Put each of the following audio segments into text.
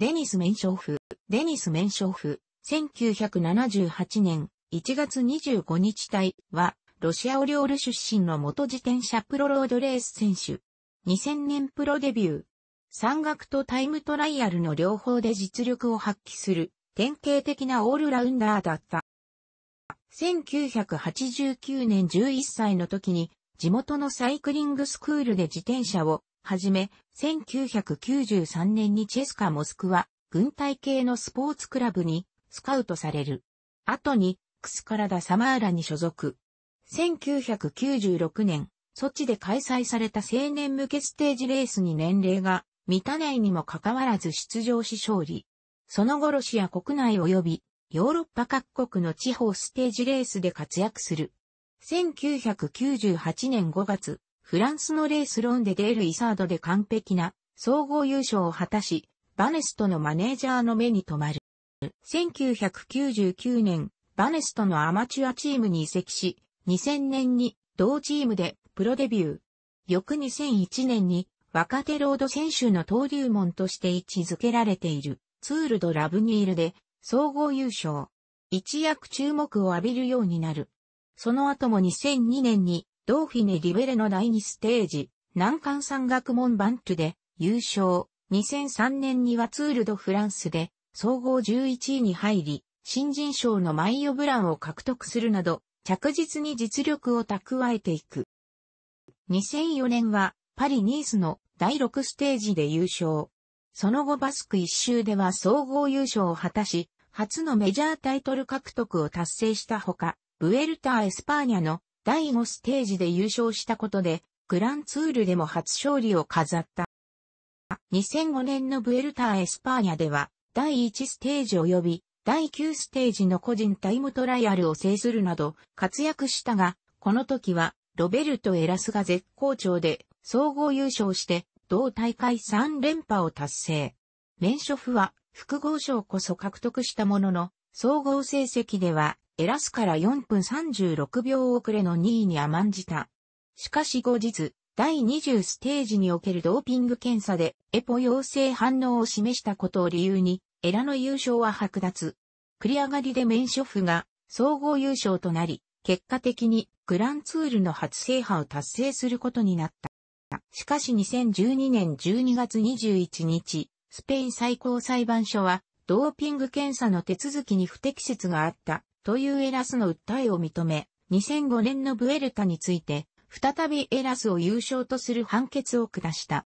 デニス・メンショーフ、デニス・メンショーフ、1978年1月25日隊は、ロシアオリオール出身の元自転車プロロードレース選手。2000年プロデビュー。山岳とタイムトライアルの両方で実力を発揮する、典型的なオールラウンダーだった。1989年11歳の時に、地元のサイクリングスクールで自転車をはじめ、1993年にチェスカモスクワ、軍隊系のスポーツクラブにスカウトされる。後に、クスカラダ・サマーラに所属。1996年、ソチで開催された青年向けステージレースに年齢が満たないにもかかわらず出場し勝利。その後ロシア国内及びヨーロッパ各国の地方ステージレースで活躍する。1998年5月、フランスのレースローンでデール・イサードで完璧な総合優勝を果たし、バネストのマネージャーの目に留まる。1999年、バネストのアマチュアチームに移籍し、2000年に同チームでプロデビュー。翌2001年に若手ロード選手の登竜門として位置づけられているツールドラブニールで総合優勝。一躍注目を浴びるようになる。その後も2002年にドーフィネ・リベレの第2ステージ、難関山岳門バントゥで優勝。2003年にはツール・ド・フランスで総合11位に入り、新人賞のマイオブランを獲得するなど、着実に実力を蓄えていく。2004年はパリ・ニースの第6ステージで優勝。その後バスク一周では総合優勝を果たし、初のメジャータイトル獲得を達成したほか、ブエルタ・ー・エスパーニャの第5ステージで優勝したことで、グランツールでも初勝利を飾った。2005年のブエルターエスパーニャでは、第1ステージ及び第9ステージの個人タイムトライアルを制するなど活躍したが、この時はロベルト・エラスが絶好調で総合優勝して同大会3連覇を達成。メンショフは複合賞こそ獲得したものの総合成績ではエラスから4分36秒遅れの2位に甘んじた。しかし後日、第20ステージにおけるドーピング検査でエポ陽性反応を示したことを理由に、エラの優勝は剥奪。繰り上がりでメンショフが総合優勝となり、結果的にグランツールの初制覇を達成することになった。しかし2012年12月21日、スペイン最高裁判所はドーピング検査の手続きに不適切があったというエラスの訴えを認め、2005年のブエルタについて、再びエラスを優勝とする判決を下した。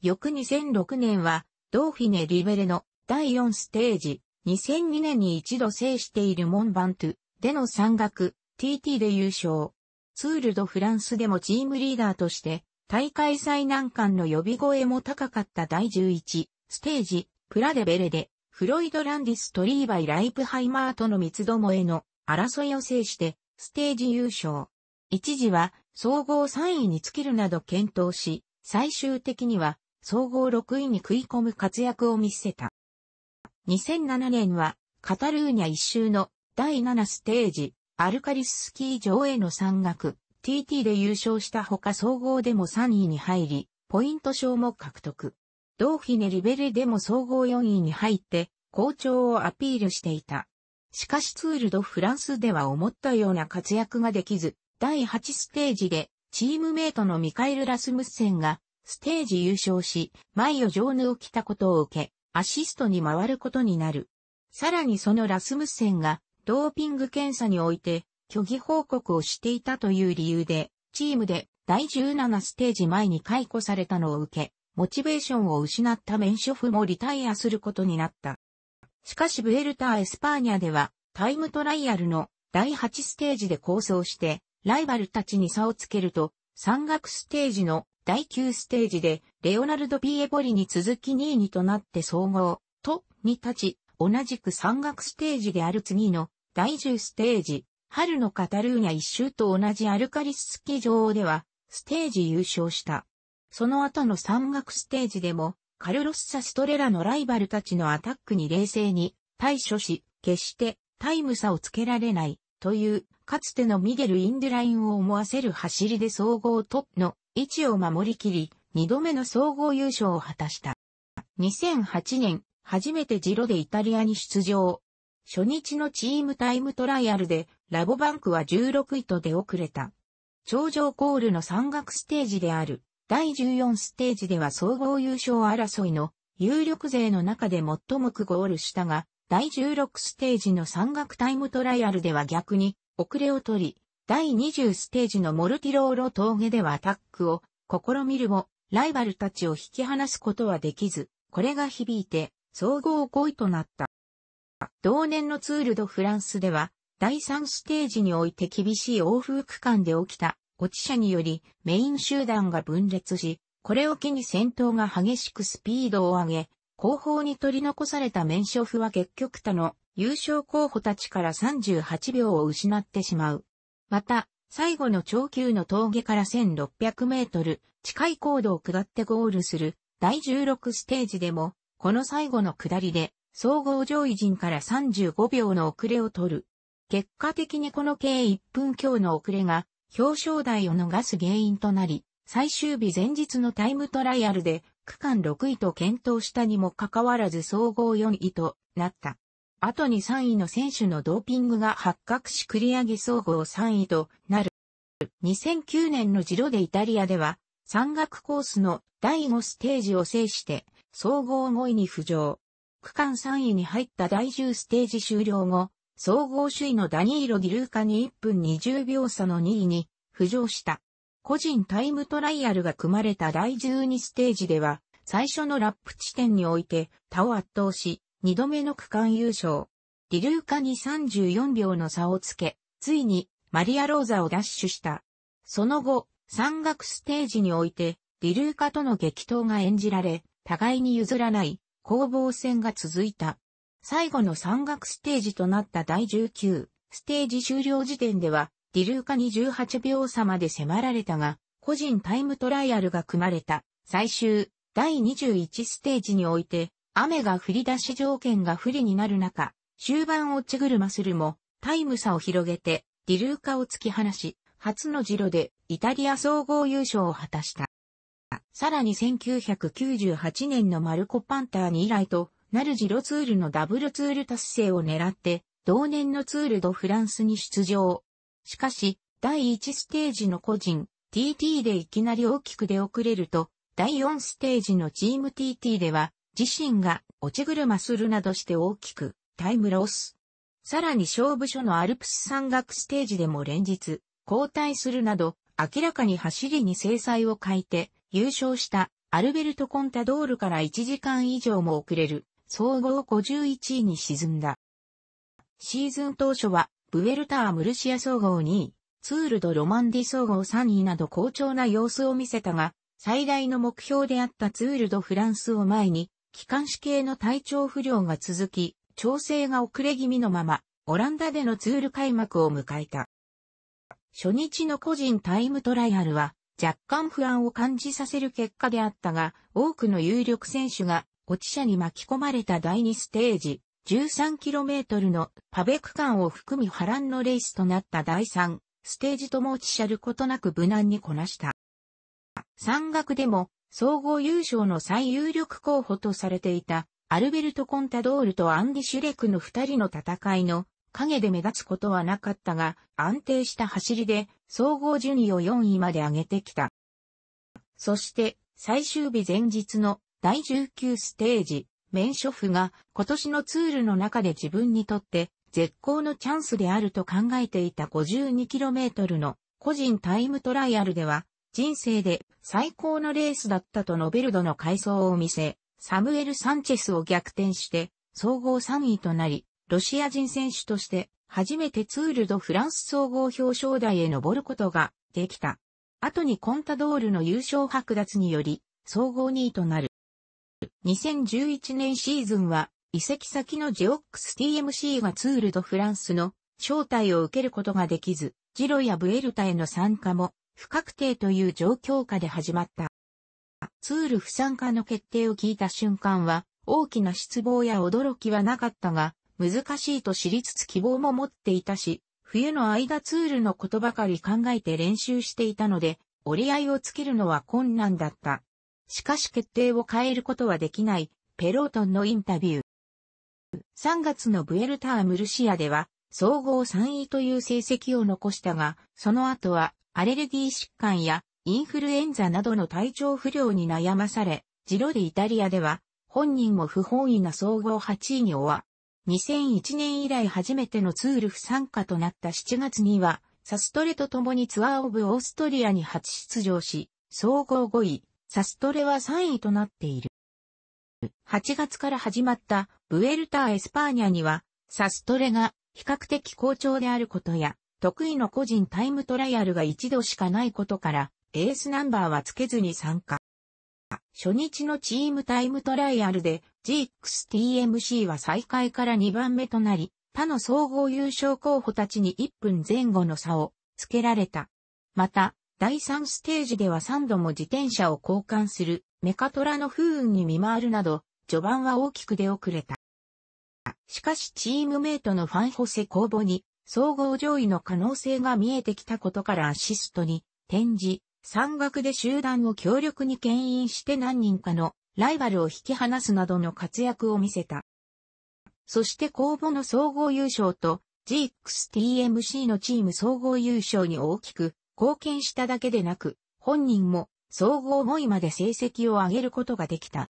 翌2006年は、ドーフィネ・リベレの第4ステージ、2002年に一度制しているモンバントゥでの山岳 TT で優勝。ツール・ド・フランスでもチームリーダーとして、大会最難関の呼び声も高かった第11ステージ、プラデベレでフロイド・ランディストリーバイ・ライプハイマーとの三つどもえの争いを制してステージ優勝。一時は総合3位に尽きるなど検討し、最終的には総合6位に食い込む活躍を見せた。2007年はカタルーニャ一周の第7ステージ、アルカリススキー場への山岳、TT で優勝したほか総合でも3位に入り、ポイント賞も獲得。ドーヒネ・リベレでも総合4位に入って、好調をアピールしていた。しかしツールドフランスでは思ったような活躍ができず、第8ステージで、チームメイトのミカエル・ラスムッセンが、ステージ優勝し、前をジョーヌを着たことを受け、アシストに回ることになる。さらにそのラスムッセンが、ドーピング検査において、虚偽報告をしていたという理由で、チームで第17ステージ前に解雇されたのを受け、モチベーションを失ったメンショフもリタイアすることになった。しかしブエルター・エスパーニャではタイムトライアルの第8ステージで構想してライバルたちに差をつけると山岳ステージの第9ステージでレオナルド・ピエボリに続き2位にとなって総合とに立ち同じく山岳ステージである次の第10ステージ春のカタルーニャ一周と同じアルカリススキー場ではステージ優勝した。その後の山岳ステージでも、カルロッサ・ストレラのライバルたちのアタックに冷静に対処し、決してタイム差をつけられないという、かつてのミゲル・インデュラインを思わせる走りで総合トップの位置を守りきり、2度目の総合優勝を果たした。2008年、初めてジロでイタリアに出場。初日のチームタイムトライアルで、ラボバンクは16位と出遅れた。頂上コールの山岳ステージである、第14ステージでは総合優勝争いの有力勢の中で最も苦ゴールしたが、第16ステージの山岳タイムトライアルでは逆に遅れを取り、第20ステージのモルティローロ峠ではアタックを試みるも、ライバルたちを引き離すことはできず、これが響いて総合5位となった。同年のツールドフランスでは、第3ステージにおいて厳しい往風区間で起きた落ち者によりメイン集団が分裂し、これを機に戦闘が激しくスピードを上げ、後方に取り残されたメンショフは結局他の優勝候補たちから38秒を失ってしまう。また、最後の長級の峠から1600メートル近い高度を下ってゴールする第16ステージでも、この最後の下りで総合上位陣から35秒の遅れを取る。結果的にこの計1分強の遅れが表彰台を逃す原因となり、最終日前日のタイムトライアルで区間6位と検討したにもかかわらず総合4位となった。後に3位の選手のドーピングが発覚し繰り上げ総合3位となる。2009年のジロでイタリアでは山岳コースの第5ステージを制して総合5位に浮上。区間3位に入った第10ステージ終了後、総合首位のダニーロ・ギルーカに1分20秒差の2位に浮上した。個人タイムトライアルが組まれた第12ステージでは、最初のラップ地点において他を圧倒し、2度目の区間優勝。ィルーカに34秒の差をつけ、ついにマリア・ローザをダッシュした。その後、山岳ステージにおいて、ィルーカとの激闘が演じられ、互いに譲らない攻防戦が続いた。最後の山岳ステージとなった第19ステージ終了時点では、ディルーカに18秒差まで迫られたが、個人タイムトライアルが組まれた最終第21ステージにおいて、雨が降り出し条件が不利になる中、終盤をちぐるまするも、タイム差を広げて、ディルーカを突き放し、初のジロでイタリア総合優勝を果たした。さらに1998年のマルコ・パンターに以来と、なるジロツールのダブルツール達成を狙って、同年のツールドフランスに出場。しかし、第1ステージの個人、TT でいきなり大きく出遅れると、第4ステージのチーム TT では、自身が落ち車するなどして大きくタイムロス。さらに勝負所のアルプス山岳ステージでも連日交代するなど明らかに走りに制裁を欠いて優勝したアルベルト・コンタドールから1時間以上も遅れる総合51位に沈んだ。シーズン当初は、ブエルター・ムルシア総合2位、ツールド・ロマンディ総合3位など好調な様子を見せたが、最大の目標であったツールド・フランスを前に、機関士系の体調不良が続き、調整が遅れ気味のまま、オランダでのツール開幕を迎えた。初日の個人タイムトライアルは、若干不安を感じさせる結果であったが、多くの有力選手が落ち車に巻き込まれた第2ステージ、13km のパベ区間を含み波乱のレースとなった第3ステージとも落ち車ることなく無難にこなした。山岳でも総合優勝の最有力候補とされていたアルベルト・コンタドールとアンディ・シュレクの二人の戦いの影で目立つことはなかったが、安定した走りで総合順位を4位まで上げてきた。そして、最終日前日の第19ステージ、メンショフが今年のツールの中で自分にとって絶好のチャンスであると考えていた 52km の個人タイムトライアルでは人生で最高のレースだったとノベルドの回想を見せ、サムエル・サンチェスを逆転して総合3位となり、ロシア人選手として初めてツール・ド・フランス総合表彰台へ登ることができた。後にコンタドールの優勝剥奪により総合2位となる。2011年シーズンは、移籍先のジオックス TMC がツールドフランスの招待を受けることができず、ジロやブエルタへの参加も不確定という状況下で始まった。ツール不参加の決定を聞いた瞬間は、大きな失望や驚きはなかったが、難しいと知りつつ希望も持っていたし、冬の間ツールのことばかり考えて練習していたので、折り合いをつけるのは困難だった。しかし決定を変えることはできない、ペロートンのインタビュー。3月のブエルター・ムルシアでは、総合3位という成績を残したが、その後は、アレルギー疾患やインフルエンザなどの体調不良に悩まされ、ジロディイタリアでは、本人も不本意な総合8位に終わ、2001年以来初めてのツール不参加となった7月には、サストレと共にツアーオブオーストリアに初出場し、総合5位、サストレは3位となっている。8月から始まったブエルタ・エスパーニャには、サストレが比較的好調であることや、得意の個人タイムトライアルが一度しかないことから、エースナンバーはつけずに参加。初日のチームタイムトライアルで GXTMC は再開から2番目となり、他の総合優勝候補たちに1分前後の差をつけられた。また、第3ステージでは3度も自転車を交換するメカトラの不運に見舞わるなど、序盤は大きく出遅れた。しかしチームメイトのファンホセ公募に、総合上位の可能性が見えてきたことからアシストに転じ、山岳で集団を強力に牽引して何人かのライバルを引き離すなどの活躍を見せた。そして公募の総合優勝と GXTMC のチーム総合優勝に大きく貢献しただけでなく、本人も総合5位まで成績を上げることができた。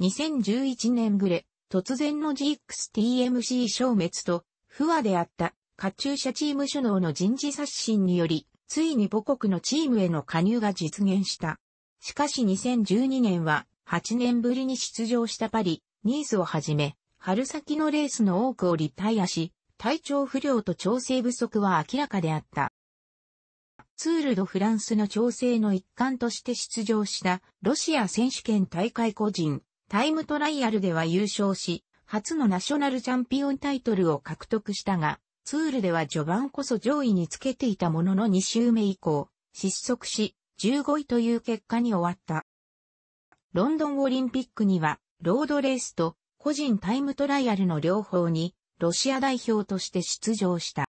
2011年暮れ、突然の GXTMC 消滅と、不和であった、カチューシャチーム首脳の人事刷新により、ついに母国のチームへの加入が実現した。しかし2012年は、8年ぶりに出場したパリ、ニースをはじめ、春先のレースの多くをリタイアし、体調不良と調整不足は明らかであった。ツール・ド・フランスの調整の一環として出場したロシア選手権大会個人タイムトライアルでは優勝し、初のナショナルチャンピオンタイトルを獲得したが、ツールでは序盤こそ上位につけていたものの2周目以降、失速し、15位という結果に終わった。ロンドンオリンピックには、ロードレースと個人タイムトライアルの両方に、ロシア代表として出場した。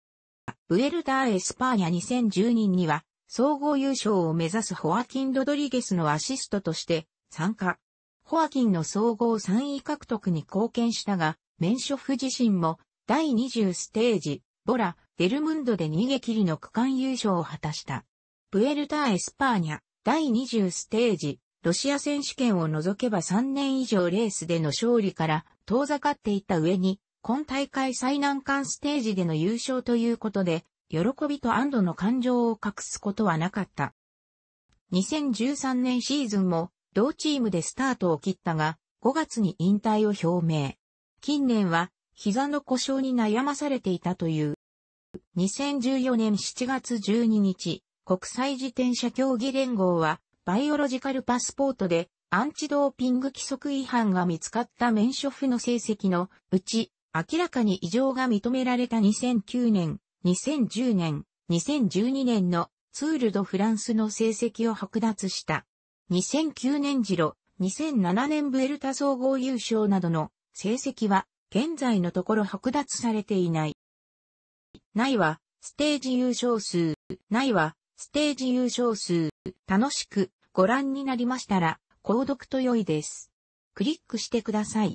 ブエルター・エスパーニャ2012には、総合優勝を目指すホアキン・ドドリゲスのアシストとして参加。ホアキンの総合3位獲得に貢献したが、メンショフ自身も第20ステージ、ボラ、デルムンドで逃げ切りの区間優勝を果たした。プエルター・エスパーニャ、第20ステージ、ロシア選手権を除けば3年以上レースでの勝利から遠ざかっていた上に、今大会最難関ステージでの優勝ということで、喜びと安堵の感情を隠すことはなかった。2013年シーズンも同チームでスタートを切ったが、5月に引退を表明。近年は膝の故障に悩まされていたという。2014年7月12日、国際自転車競技連合は、バイオロジカルパスポートでアンチドーピング規則違反が見つかった免処の成績のうち明らかに異常が認められた2009年、2010年、2012年のツールドフランスの成績を剥奪した。2009年次郎、2007年ブエルタ総合優勝などの成績は現在のところ剥奪されていない。ないはステージ優勝数、ないはステージ優勝数、楽しくご覧になりましたら、購読と良いです。クリックしてください。